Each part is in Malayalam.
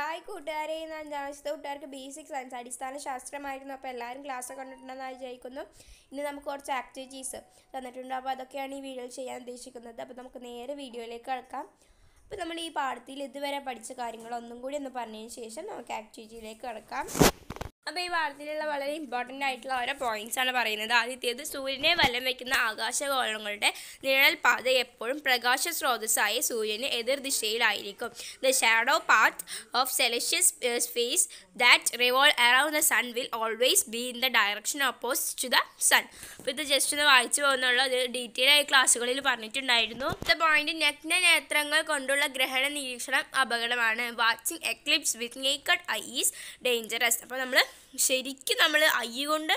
ഹായ് കൂട്ടുകാരെ ഞാൻ അഞ്ചാമത്തെ കൂട്ടുകാർക്ക് ബേസിക് സയൻസ് അടിസ്ഥാന ശാസ്ത്രമായിരുന്നു അപ്പോൾ എല്ലാവരും ക്ലാസ് കണ്ടിട്ടുണ്ടെന്ന് വിചാരിക്കുന്നു ഇന്ന് നമുക്ക് കുറച്ച് ആക്ടിവിറ്റീസ് തന്നിട്ടുണ്ട് അപ്പോൾ അതൊക്കെയാണ് ഈ വീഡിയോയിൽ ചെയ്യാൻ ഉദ്ദേശിക്കുന്നത് അപ്പോൾ നമുക്ക് നേരെ വീഡിയോയിലേക്ക് കിടക്കാം അപ്പോൾ നമ്മൾ ഈ പാഠത്തിൽ ഇതുവരെ പഠിച്ച കാര്യങ്ങളൊന്നും കൂടി ഒന്ന് പറഞ്ഞതിന് ശേഷം നമുക്ക് ആക്ടിവിറ്റിയിലേക്ക് കിടക്കാം അപ്പോൾ ഈ വാർത്തയിലുള്ള വളരെ ഇമ്പോർട്ടൻ്റ് ആയിട്ടുള്ള ഓരോ പോയിന്റ്സ് ആണ് പറയുന്നത് ആദ്യത്തേത് സൂര്യനെ വലം വയ്ക്കുന്ന ആകാശഗോളങ്ങളുടെ നിഴൽ പാത എപ്പോഴും പ്രകാശ സ്രോതസ്സായ സൂര്യന് എതിർ ദിശയിലായിരിക്കും the shadow path of celestial space that revolve around the sun will always be in the direction opposed to the sun അപ്പോൾ ഇത് ജസ്റ്റ് ഒന്ന് വായിച്ചു പോകുന്നുള്ള ഒരു ഡീറ്റെയിൽ ആയി ക്ലാസ്സുകളിൽ പറഞ്ഞിട്ടുണ്ടായിരുന്നു ദ പോയിന്റ് നഗ്ന നേത്രങ്ങൾ കൊണ്ടുള്ള ഗ്രഹണ നിരീക്ഷണം അപകടമാണ് watching eclipse with naked eye is dangerous അപ്പോൾ നമ്മൾ ശരിക്കും നമ്മൾ അയ്യ കൊണ്ട്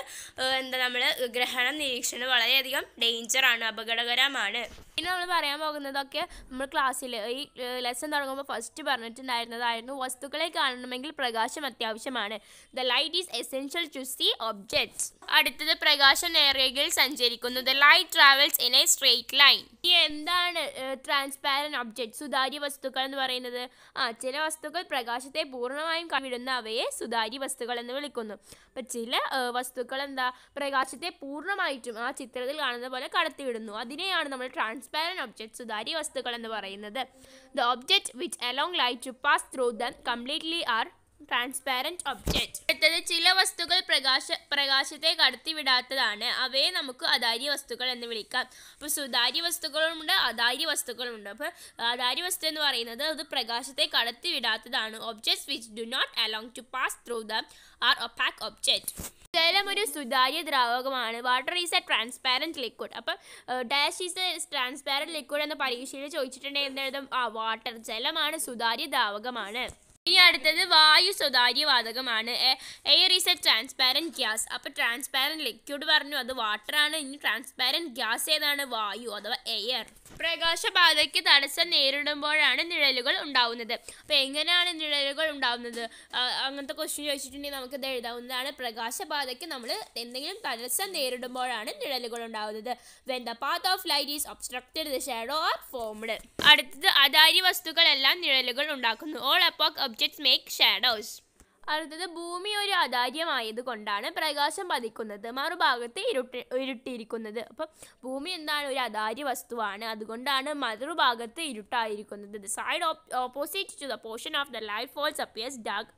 എന്താ നമ്മൾ ഗ്രഹണം നിരീക്ഷണം വളരെയധികം ഡേഞ്ചറാണ് അപകടകരമാണ് ഇനി നമ്മൾ പറയാൻ പോകുന്നതൊക്കെ നമ്മൾ ക്ലാസ്സിൽ ഈ ലെസൺ തുടങ്ങുമ്പോൾ ഫസ്റ്റ് പറഞ്ഞിട്ടുണ്ടായിരുന്നതായിരുന്നു വസ്തുക്കളെ കാണണമെങ്കിൽ പ്രകാശം അത്യാവശ്യമാണ് the light is essential to see objects അടുത്തത് പ്രകാശം നേർരേഖയിൽ സഞ്ചരിക്കുന്നു the light travels in a straight line ഇനി എന്താണ് ട്രാൻസ്പാരന്റ് ഒബ്ജെക്ട് സുതാര്യ വസ്തുക്കൾ എന്ന് പറയുന്നത് ആ ചില വസ്തുക്കൾ പ്രകാശത്തെ പൂർണ്ണമായും കവിടുന്ന അവയെ സുതാര്യ വസ്തുക്കൾ എന്ന് വിളിക്കും നിൽക്കുന്നു അപ്പം ചില വസ്തുക്കൾ എന്താ പ്രകാശത്തെ പൂർണ്ണമായിട്ടും ആ ചിത്രത്തിൽ കാണുന്ന പോലെ കടത്തിവിടുന്നു അതിനെയാണ് നമ്മൾ ട്രാൻസ്പാരൻറ്റ് ഒബ്ജക്ട് സുതാര്യ വസ്തുക്കൾ എന്ന് പറയുന്നത് the object which allow light to pass through them completely are transparent object അടുത്തത് ചില വസ്തുക്കൾ പ്രകാശ പ്രകാശത്തെ കടത്തിവിടാത്തതാണ് അവയെ നമുക്ക് അതാര്യ വസ്തുക്കൾ എന്ന് വിളിക്കാം അപ്പോൾ സുതാര്യ വസ്തുക്കളുമുണ്ട് അതാര്യ വസ്തുക്കളുമുണ്ട് അപ്പോൾ അതാര്യ വസ്തു എന്ന് പറയുന്നത് അത് പ്രകാശത്തെ കടത്തിവിടാത്തതാണ് objects which do not allow to pass through the are opaque object ജലം ഒരു സുതാര്യ ദ്രാവകമാണ് water is a transparent liquid അപ്പം dash is a transparent liquid എന്ന് പരീക്ഷയിൽ ചോദിച്ചിട്ടുണ്ടെങ്കിൽ എന്തെഴുതും ആ വാട്ടർ ജലമാണ് സുതാര്യ ദ്രാവകമാണ് ഇനി അടുത്തത് വായു വാതകമാണ് air is a transparent gas അപ്പോൾ ട്രാൻസ്പാരൻറ്റ് ലിക്വിഡ് പറഞ്ഞു അത് വാട്ടറാണ് ഇനി ട്രാൻസ്പാരൻറ്റ് ഗ്യാസ് ഏതാണ് വായു അഥവാ എയർ പ്രകാശബാധയ്ക്ക് തടസ്സം നേരിടുമ്പോഴാണ് നിഴലുകൾ ഉണ്ടാവുന്നത് അപ്പോൾ എങ്ങനെയാണ് നിഴലുകൾ ഉണ്ടാവുന്നത് അങ്ങനത്തെ ക്വസ്റ്റ്യൻ ചോദിച്ചിട്ടുണ്ടെങ്കിൽ നമുക്കിത് എഴുതാവുന്നതാണ് പ്രകാശബാധയ്ക്ക് നമ്മൾ എന്തെങ്കിലും തടസ്സം നേരിടുമ്പോഴാണ് നിഴലുകൾ ഉണ്ടാവുന്നത് when the path of light is obstructed the shadow are formed അടുത്തത് അതാരി വസ്തുക്കളെല്ലാം നിഴലുകൾ ഉണ്ടാക്കുന്നു ഓൾ അപ്പോൾ ഒബ്ജക്ട്സ് മേക്ക് ഷാഡോസ് അടുത്തത് ഭൂമി ഒരു അതാര്യമായത് കൊണ്ടാണ് പ്രകാശം പതിക്കുന്നത് മറുഭാഗത്ത് ഇരുട്ട് ഇരുട്ടിയിരിക്കുന്നത് അപ്പം ഭൂമി എന്താണ് ഒരു അതാര്യ വസ്തുവാണ് അതുകൊണ്ടാണ് മറുഭാഗത്ത് ഇരുട്ടായിരിക്കുന്നത് the side opposite to the portion of the life falls appears dark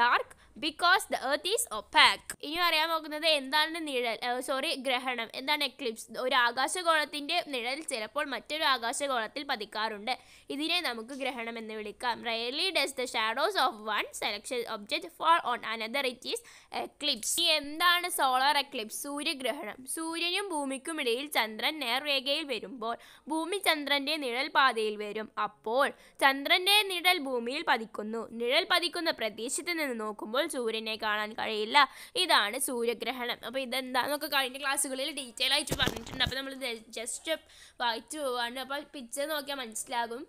dark because the earth is opaque ഇനി അറിയാൻ നോക്കുന്നത് എന്താണ് നിഴൽ സോറി ഗ്രഹണം എന്താണ് എക്ലിപ്സ് ഒരു ആകാശഗോളത്തിൻ്റെ നിഴൽ ചിലപ്പോൾ മറ്റൊരു ആകാശഗോളത്തിൽ പതിക്കാറുണ്ട് ഇതിനെ നമുക്ക് ഗ്രഹണം എന്ന് വിളിക്കാം rarely does the shadows of one selection object for on another it is eclipse ഇനി എന്താണ് സോളാർ എക്ലിപ്സ് സൂര്യഗ്രഹണം സൂര്യനും ഭൂമിക്കും ഇടയിൽ ചന്ദ്രൻ നേർരേഖയിൽ വരുമ്പോൾ ഭൂമി ചന്ദ്രൻ്റെ നിഴൽ പാതയിൽ വരും അപ്പോൾ ചന്ദ്രൻ്റെ നിഴൽ ഭൂമിയിൽ പതിക്കുന്നു നിഴൽ പതിക്കുന്ന പ്രദേശത്ത് നിന്ന് നോക്കുമ്പോൾ സൂര്യനെ കാണാൻ കഴിയില്ല ഇതാണ് സൂര്യഗ്രഹണം അപ്പോൾ ഇതെന്താന്നൊക്കെ കഴിഞ്ഞ ക്ലാസ്സുകളിൽ ഡീറ്റെയിൽ ആയിട്ട് പറഞ്ഞിട്ടുണ്ട് അപ്പോൾ നമ്മൾ ജസ്റ്റ് വായിച്ചു പോവാണ് അപ്പോൾ പിക്ചർ നോക്കിയാൽ മനസ്സിലാകും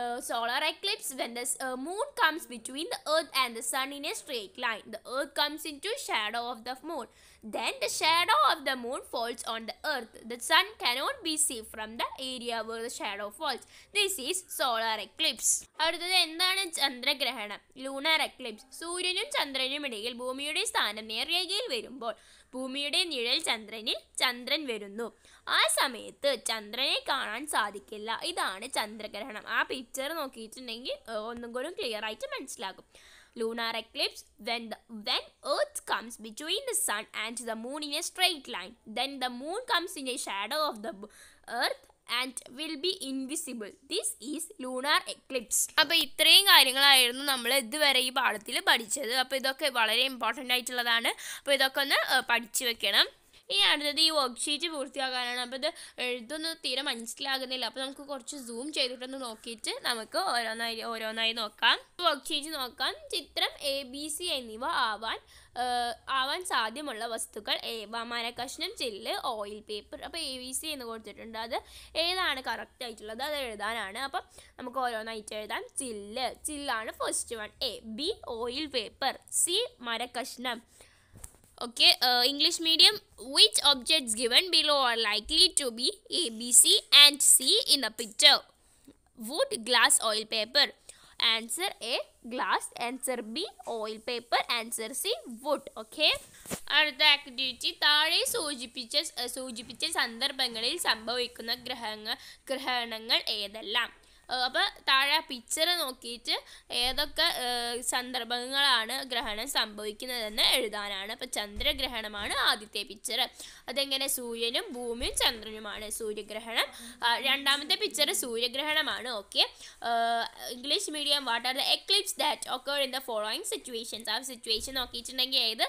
uh, solar eclipse when the uh, moon comes between the earth and the sun in a straight line the earth comes into shadow of the moon then the shadow of the moon falls on the earth the sun cannot be seen from the area where the shadow falls this is solar eclipse അടുത്തത് എന്താണ് ചന്ദ്രഗ്രഹണം ലൂണർ എക്ലിപ്സ് സൂര്യനും ചന്ദ്രനും ഇടയിൽ ഭൂമിയുടെ സ്ഥാനം നേർരേഖയിൽ വരുമ്പോൾ ഭൂമിയുടെ നിഴൽ ചന്ദ്രനിൽ ചന്ദ്രൻ വരുന്നു ആ സമയത്ത് ചന്ദ്രനെ കാണാൻ സാധിക്കില്ല ഇതാണ് ചന്ദ്രഗ്രഹണം ആ പിക്ചർ നോക്കിയിട്ടുണ്ടെങ്കിൽ ഒന്നും കൂടി ക്ലിയർ ആയിട്ട് മനസ്സിലാകും lunar eclipse when the when earth comes between the sun and the moon in a straight line then the moon comes in a shadow of the earth and will be invisible this is lunar eclipse അപ്പോൾ ഇത്രയും കാര്യങ്ങളായിരുന്നു നമ്മൾ ഇതുവരെ ഈ പാഠത്തിൽ പഠിച്ചത് അപ്പോൾ ഇതൊക്കെ വളരെ ഇമ്പോർട്ടൻ്റ് ആയിട്ടുള്ളതാണ് അപ്പോൾ ഇതൊക്കെ ഒന്ന് പഠിച്ചു വെക്കണം ഇനി അടുത്തത് ഈ വർക്ക് ഷീറ്റ് പൂർത്തിയാക്കാനാണ് അപ്പോൾ ഇത് എഴുതൊന്നും തീരെ മനസ്സിലാകുന്നില്ല അപ്പോൾ നമുക്ക് കുറച്ച് സൂം ചെയ്തിട്ടൊന്ന് നോക്കിയിട്ട് നമുക്ക് ഓരോന്നായി ഓരോന്നായി നോക്കാം വർക്ക് ഷീറ്റ് നോക്കാം ചിത്രം എ ബി സി എന്നിവ ആവാൻ ആവാൻ സാധ്യമുള്ള വസ്തുക്കൾ എ കഷ്ണം ചില്ല് ഓയിൽ പേപ്പർ അപ്പോൾ എ ബി സി എന്ന് കൊടുത്തിട്ടുണ്ട് അത് ഏതാണ് കറക്റ്റ് ആയിട്ടുള്ളത് അത് എഴുതാനാണ് അപ്പം നമുക്ക് ഓരോന്നായിട്ട് എഴുതാം ചില്ല് ചില്ലാണ് first one A B oil paper C മരക്കഷ്ണം okay uh, english medium which objects given below are likely to be a b c and c in the picture wood glass oil paper answer a glass answer b oil paper answer c wood okay അടുത്ത ആക്ടിവിറ്റി താഴെ സൂചിപ്പിച്ച സൂചിപ്പിച്ച സന്ദർഭങ്ങളിൽ സംഭവിക്കുന്ന ഗ്രഹങ്ങൾ ഗ്രഹണങ്ങൾ ഏതെല്ലാം അപ്പോൾ താഴെ പിക്ചർ നോക്കിയിട്ട് ഏതൊക്കെ സന്ദർഭങ്ങളാണ് ഗ്രഹണം സംഭവിക്കുന്നതെന്ന് എഴുതാനാണ് അപ്പോൾ ചന്ദ്രഗ്രഹണമാണ് ആദ്യത്തെ പിക്ചർ അതെങ്ങനെ സൂര്യനും ഭൂമിയും ചന്ദ്രനുമാണ് സൂര്യഗ്രഹണം രണ്ടാമത്തെ പിക്ചർ സൂര്യഗ്രഹണമാണ് okay English medium what are the eclipse that occur in the following situations ആ സിറ്റുവേഷൻ നോക്കിയിട്ടുണ്ടെങ്കിൽ ഏത്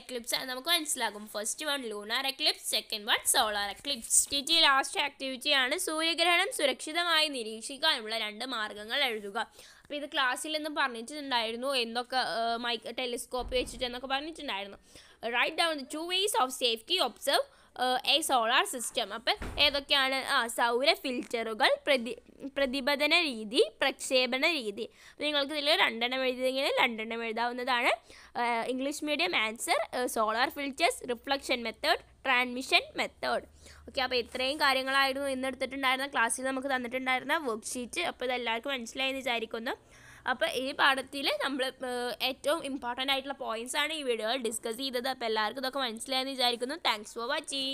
എക്ലിപ്സ് നമുക്ക് മനസ്സിലാകും first one lunar eclipse second one solar eclipse last ആക്ടിവിറ്റിയാണ് സൂര്യഗ്രഹണം സുരക്ഷിതമായി നിരീക്ഷിക്കുക പരിഹരിക്കാനുള്ള രണ്ട് മാർഗങ്ങൾ എഴുതുക അപ്പോൾ ഇത് ക്ലാസ്സിൽ നിന്ന് പറഞ്ഞിട്ടുണ്ടായിരുന്നു എന്നൊക്കെ മൈക്ക് ടെലിസ്കോപ്പ് വെച്ചിട്ട് എന്നൊക്കെ പറഞ്ഞിട്ടുണ്ടായിരുന്നു write down two ways of safety observe a solar system അപ്പം ഏതൊക്കെയാണ് ആ സൗര ഫിൽറ്ററുകൾ പ്രതി പ്രതിപതന രീതി പ്രക്ഷേപണ രീതി നിങ്ങൾക്ക് ഇതിൽ രണ്ടെണ്ണം എഴുതിയെങ്കിൽ രണ്ടെണ്ണം എഴുതാവുന്നതാണ് English medium answer solar filters reflection method transmission method okay അപ്പോൾ ഇത്രയും കാര്യങ്ങളായിരുന്നു ഇന്ന് എടുത്തിട്ടുണ്ടായിരുന്ന ക്ലാസ്സിൽ നമുക്ക് തന്നിട്ടുണ്ടായിരുന്ന വർക്ക് ഷീറ്റ് അപ്പോൾ ഇതെല്ലാവർക്കും മനസ്സിലായി എന്ന് വിചാരിക്കുന്നു അപ്പോൾ ഈ പാഠത്തിൽ നമ്മൾ ഏറ്റവും ഇമ്പോർട്ടൻ്റ് ആയിട്ടുള്ള പോയിന്റ്സ് ആണ് ഈ വീഡിയോയിൽ ഡിസ്കസ് ചെയ്തത് അപ്പോൾ എല്ലാവർക്കും ഇതൊക്കെ മനസ്സിലായെന്ന് വിചാരിക്കുന്നു താങ്ക്സ് ഫോർ വാച്ചിങ്